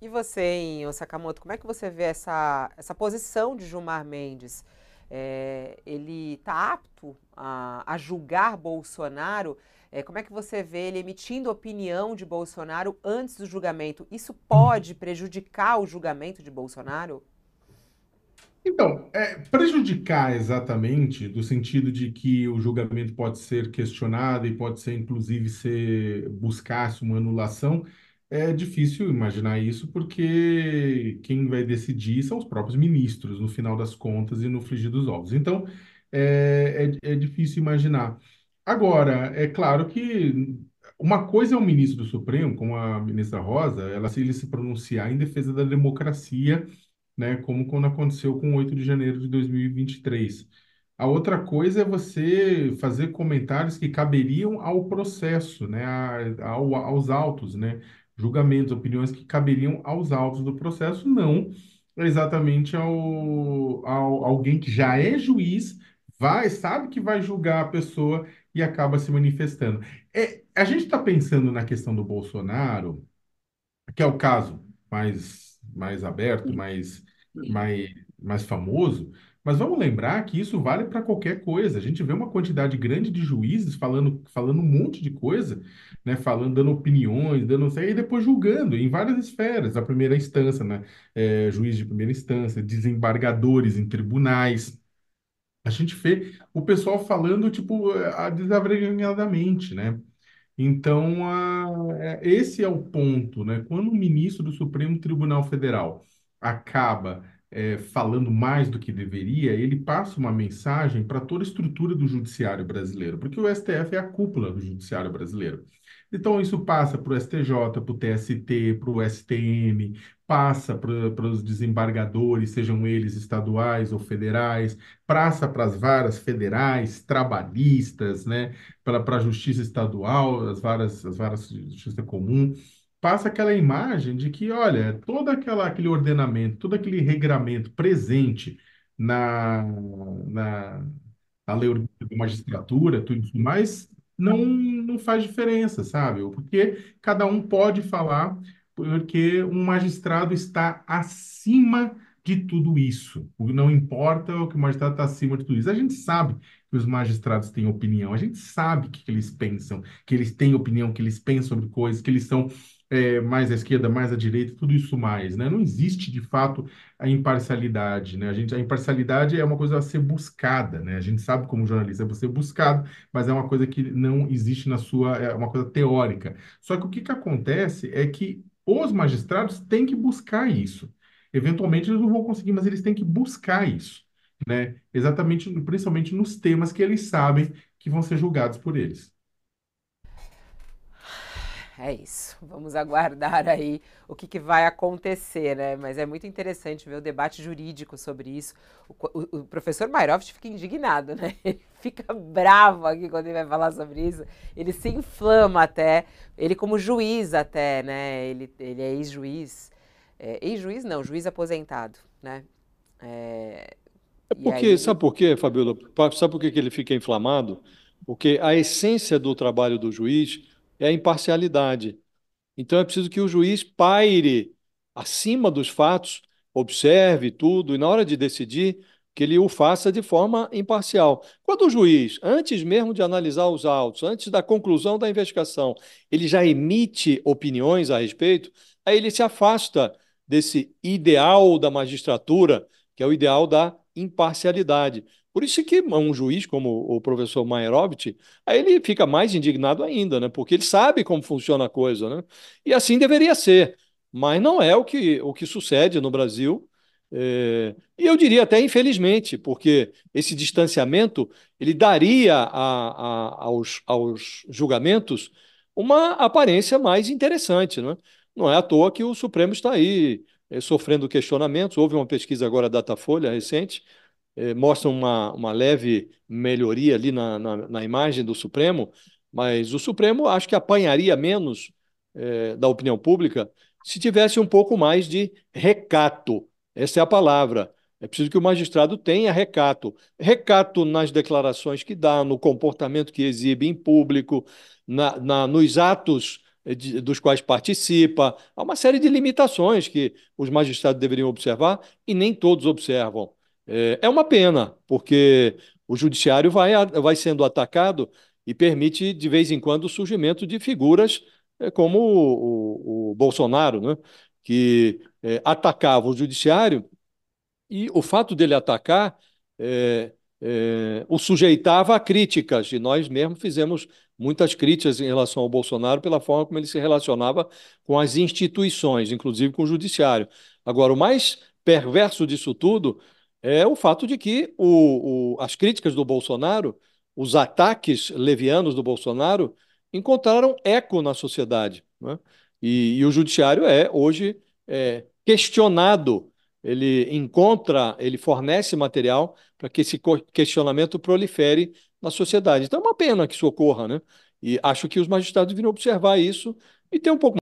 E você, hein, Sakamoto, como é que você vê essa, essa posição de Gilmar Mendes? É, ele está apto a, a, julgar Bolsonaro? É, como é que você vê ele emitindo opinião de Bolsonaro antes do julgamento? Isso pode prejudicar o julgamento de Bolsonaro? Então, é, prejudicar exatamente, do sentido de que o julgamento pode ser questionado e pode ser, inclusive, ser buscar-se uma anulação, é difícil imaginar isso, porque quem vai decidir são os próprios ministros, no final das contas e no frigir dos ovos. Então, é, é, é difícil imaginar. Agora, é claro que uma coisa é o ministro do Supremo, como a ministra Rosa, ela se, ele se pronunciar em defesa da democracia, né, como quando aconteceu com 8 de janeiro de 2023. A outra coisa é você fazer comentários que caberiam ao processo, né, ao, aos autos, né, julgamentos, opiniões que caberiam aos autos do processo, não exatamente ao, ao alguém que já é juiz, vai, sabe que vai julgar a pessoa e acaba se manifestando. É, a gente está pensando na questão do Bolsonaro, que é o caso mais, mais aberto, mais, mais, mais famoso, mas vamos lembrar que isso vale para qualquer coisa. A gente vê uma quantidade grande de juízes falando, falando um monte de coisa, né? Falando, dando opiniões, dando sei, e depois julgando em várias esferas, a primeira instância, né? É, juiz de primeira instância, desembargadores em tribunais. A gente vê o pessoal falando tipo desavergonhadamente né? Então, a, é, esse é o ponto, né? Quando o ministro do Supremo Tribunal Federal acaba é, falando mais do que deveria, ele passa uma mensagem para toda a estrutura do judiciário brasileiro, porque o STF é a cúpula do judiciário brasileiro. Então, isso passa para o STJ, para o TST, para o STM, passa para os desembargadores, sejam eles estaduais ou federais, passa para as varas federais, trabalhistas, né? para a justiça estadual, as varas, as varas de justiça comum passa aquela imagem de que, olha, todo aquela, aquele ordenamento, todo aquele regramento presente na, na, na lei orgânica magistratura, tudo isso mais, não, não faz diferença, sabe? Porque cada um pode falar, porque um magistrado está acima de tudo isso. Não importa é o que o magistrado está acima de tudo isso. A gente sabe que os magistrados têm opinião, a gente sabe que eles pensam, que eles têm opinião, que eles pensam sobre coisas, que eles são é, mais à esquerda, mais à direita, tudo isso mais, né? Não existe de fato a imparcialidade, né? A gente, a imparcialidade é uma coisa a ser buscada, né? A gente sabe como jornalista é ser buscado, mas é uma coisa que não existe na sua, é uma coisa teórica. Só que o que que acontece é que os magistrados têm que buscar isso. Eventualmente eles não vão conseguir, mas eles têm que buscar isso, né? Exatamente, principalmente nos temas que eles sabem que vão ser julgados por eles é isso. Vamos aguardar aí o que, que, vai acontecer, né? Mas é muito interessante ver o debate jurídico sobre isso. O, o, o professor Mayroft fica indignado, né? Ele fica bravo aqui quando ele vai falar sobre isso. Ele se inflama até. Ele como juiz até, né? Ele, ele é ex-juiz. É, ex-juiz não, juiz aposentado, né? É, é porque, aí... Sabe por quê, Fabiola? Sabe por que ele fica inflamado? Porque a essência do trabalho do juiz é a imparcialidade. Então é preciso que o juiz paire acima dos fatos, observe tudo e na hora de decidir que ele o faça de forma imparcial. Quando o juiz, antes mesmo de analisar os autos, antes da conclusão da investigação, ele já emite opiniões a respeito, aí ele se afasta desse ideal da magistratura, que é o ideal da imparcialidade. Por isso que um juiz como o professor Maerovitch, aí ele fica mais indignado ainda, né? Porque ele sabe como funciona a coisa, né? E assim deveria ser, mas não é o que, o que sucede no Brasil. É... e eu diria até infelizmente, porque esse distanciamento ele daria a, a, aos, aos julgamentos uma aparência mais interessante, não é? Não é à toa que o Supremo está aí eh, sofrendo questionamentos. Houve uma pesquisa agora da Datafolha recente eh, mostra mostram uma, uma leve melhoria ali na, na, na, imagem do Supremo, mas o Supremo acho que apanharia menos eh, da opinião pública se tivesse um pouco mais de recato. Essa é a palavra. É preciso que o magistrado tenha recato. Recato nas declarações que dá, no comportamento que exibe em público, na, na nos atos eh, de, dos quais participa. Há uma série de limitações que os magistrados deveriam observar e nem todos observam. É, é, uma pena, porque o judiciário vai, vai sendo atacado e permite, de vez em quando, o surgimento de figuras é, como o, o, o Bolsonaro, né? que é, atacava o judiciário e o fato dele atacar é, é, o sujeitava a críticas, e nós mesmos fizemos muitas críticas em relação ao Bolsonaro pela forma como ele se relacionava com as instituições, inclusive com o judiciário. Agora, o mais perverso disso tudo é o fato de que o, o, as críticas do Bolsonaro, os ataques levianos do Bolsonaro, encontraram eco na sociedade. Né? E, e, o judiciário é, hoje, é, questionado. Ele encontra, ele fornece material para que esse questionamento prolifere na sociedade. Então é uma pena que isso ocorra, né? E acho que os magistrados viram observar isso e ter um pouco